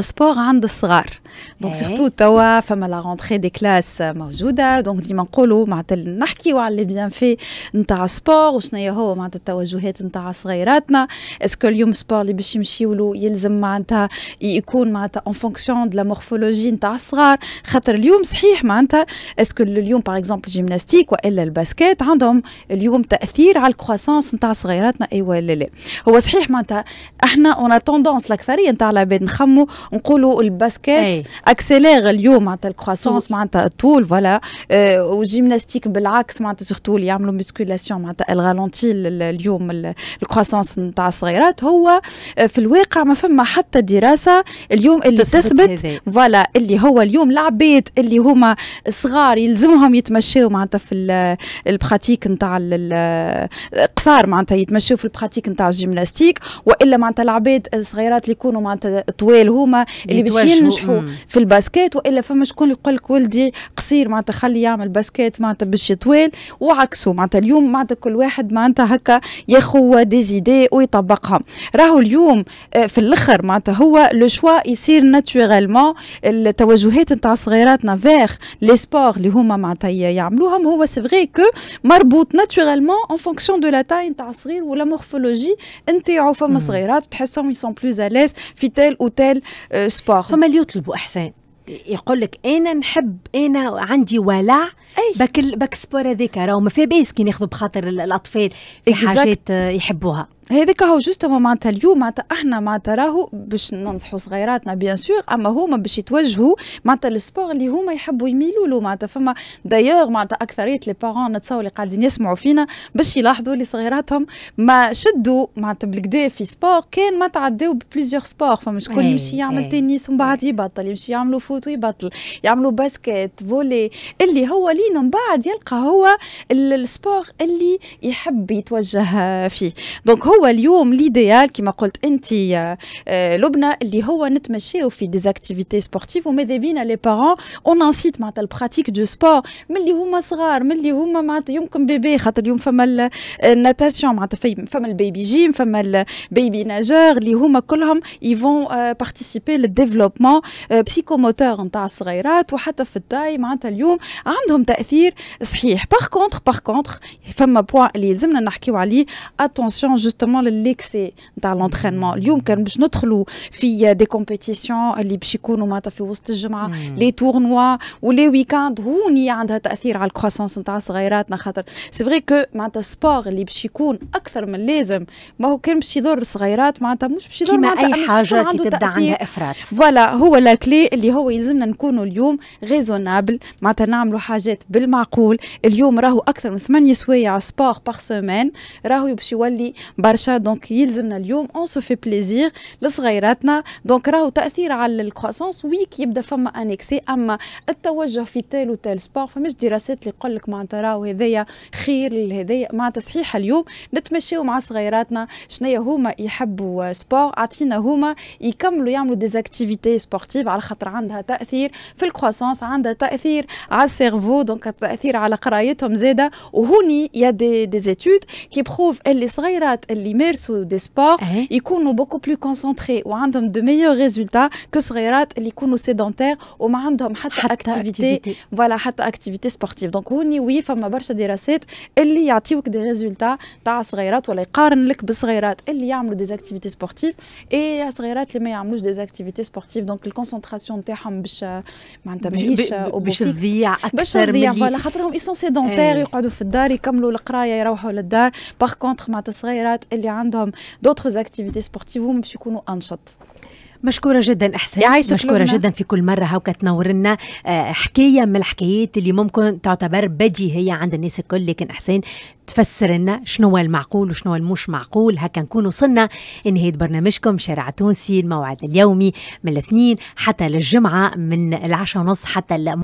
سبور عند الصغار دونك سورتو توا فما لا رونتري دي كلاس موجوده دونك ديما نقولوا معناتها نحكيوا على لي بيان في نتاع السبور وشنو هو معناتها التوجهات نتاع صغيراتنا اسكو اليوم السبور اللي باش يمشيو له يلزم معناتها يكون معناتها اون فونكسيون دو لا مورفولوجي نتاع الصغار خاطر اليوم صحيح معناتها اسكو اليوم باغ اكزومبل جيمناستيك والا الباسكيت عندهم اليوم تاثير على الكروسونس نتاع صغيراتنا اي ولا لا هو صحيح معناتها احنا اون توندونس الاكثريه نتاع العباد نخمو نقولوا الباسكيت اكسيليغ اليوم معناتها الكروسونس معناتها الطول فوالا آه، والجيمناستيك بالعكس معناتها سيرتو اللي يعملوا مسكولاسيون معناتها الغالونتي اليوم الكروسونس نتاع الصغيرات هو آه، في الواقع ما فما حتى دراسه اليوم اللي تثبت فوالا اللي هو اليوم العباد اللي هما صغار يلزمهم يتمشوا معناتها في البراتيك نتاع قصار معناتها يتمشوا في البراتيك نتاع الجيمناستيك والا معناتها العباد الصغيرات اللي يكونوا معناتها طوال هما هما اللي باش ينجحوا في الباسكيت والا فما شكون يقول لك ولدي قصير معناتها خلي يعمل باسكيت معناتها باش يطويل وعكسه معناتها اليوم معناتها كل واحد معناتها هكا ياخو ديزيدي ويطبقها راهو اليوم آه، في الاخر معناتها هو لو شوا يصير ناتوريلمون التوجهات نتاع صغيراتنا فيغ لي سبور اللي هما معناتها يعملوهم هو سي فغي كو مربوط ناتوريلمون اون فونكسيون دو لا تاي نتاع الصغير ولا مورفولوجي نتاعو فما صغيرات تحسهم يسون بلوز اليز في تيل او تيل سبور آه، فما اللي يطلبوا احسان يقول لك انا نحب انا عندي ولع باك باك السبور هذاك راهو ما في باس كي ناخذوا بخاطر الاطفال في حاجات آه، يحبوها هذاك هو جوست معناتها اليوم معناتها احنا معناتها راهو باش ننصحوا صغيراتنا بيان سور اما هما باش يتوجهوا معناتها السبور اللي هما يحبوا يميلوا له معناتها فما دايوغ معناتها اكثريه لي بارون نتصور اللي قاعدين يسمعوا فينا باش يلاحظوا اللي صغيراتهم ما شدوا معناتها بالكدا في سبور كان ما تعداو ببليزيور سبور فما شكون يمشي يعمل تنس ومن بعد يبطل يمشي يعملوا فوت ويبطل يعملوا باسكت فولي اللي هو خلينا من بعد يلقى هو السبور اللي يحب يتوجه فيه دونك هو اليوم ليديال كما قلت انت آه، لبنى اللي هو نتمشيو في ديزاكتيفيتي سبورتيف وماذا بينا لي بارون اون انسيت معناتها البراتيك دو سبور من اللي هما صغار من اللي هما معناتها يمكن بيبي خاطر اليوم فما الناتاسيون معناتها فما البيبي جيم فما البيبي ناجور اللي هما كلهم يفون بارتيسيبي آه، للديفلوبمون بسيكوموتور آه، نتاع الصغيرات وحتى في الداي معناتها اليوم عندهم تاثير صحيح باغ كونتخ باغ كونتخ فما بوان اللي لازمنا نحكيو عليه اتونسيون جوستومون لليكسي نتاع لونترينمون اليوم كان باش ندخلوا في دي كومبيتيسيون اللي باش يكونوا معناتها في وسط الجمعه لي تورنوا ولي ويكاند هوني عندها تاثير على الكروسونس نتاع صغيراتنا خاطر سي فري كو معناتها السبور اللي باش يكون اكثر من اللازم ما هو كان باش يضر الصغيرات معناتها مش باش يضر كيما اي حاجه كي تبدا عندها افراط فوالا هو لا كلي اللي هو يلزمنا نكونوا اليوم ريزونابل معناتها نعملوا حاجات الحاجات بالمعقول اليوم راهو اكثر من ثمان سوايع سبور باغ سومان راهو باش يولي برشا دونك يلزمنا اليوم اون سو في بليزير لصغيراتنا دونك راهو تاثير على الكروسونس ويك يبدا فما انكسي اما التوجه في تال وتال سبور فماش دراسات اللي يقول لك معناتها راهو هذايا خير لهذايا معناتها صحيح اليوم نتمشاو مع صغيراتنا شنيا هما يحبوا سبور عطينا هما يكملوا يعملوا ديزاكتيفيتي سبورتيف على خاطر عندها تاثير في الكروسونس عندها تاثير على السيرفو دونك التاثير على قرايتهم زاده وهوني يا دي دي زيتود كي بروف اللي صغيرات اللي يمارسوا دي سبور يكونوا بوكو بلو كونسونتري وعندهم دو ميور ريزولتا كو صغيرات اللي يكونوا سيدونتير وما عندهم حتى, حتى اكتيفيتي فوالا حتى اكتيفيتي سبورتيف دونك هوني وي فما برشا دراسات اللي يعطيوك دي ريزولتا تاع صغيرات ولا يقارن لك بالصغيرات اللي يعملوا دي اكتيفيتي سبورتيف اي صغيرات اللي ما يعملوش دي اكتيفيتي سبورتيف دونك الكونسونتراسيون تاعهم باش معناتها ماهيش باش تضيع اكثر الرياضه على خاطرهم سون سيدونتير ايه. يقعدوا في الدار يكملوا القرايه يروحوا للدار باغ كونتخ مع الصغيرات اللي عندهم دوطخ اكتيفيتي سبورتيف هما باش يكونوا انشط مشكورة جدا إحسان مشكورة جدا في كل مرة هاوكا تنور لنا آه، حكاية من الحكايات اللي ممكن تعتبر بديهية عند الناس الكل لكن إحسان تفسر لنا شنو المعقول وشنو المش معقول هكا نكون وصلنا نهاية برنامجكم شارع تونسي الموعد اليومي من الاثنين حتى للجمعة من العشرة ونص حتى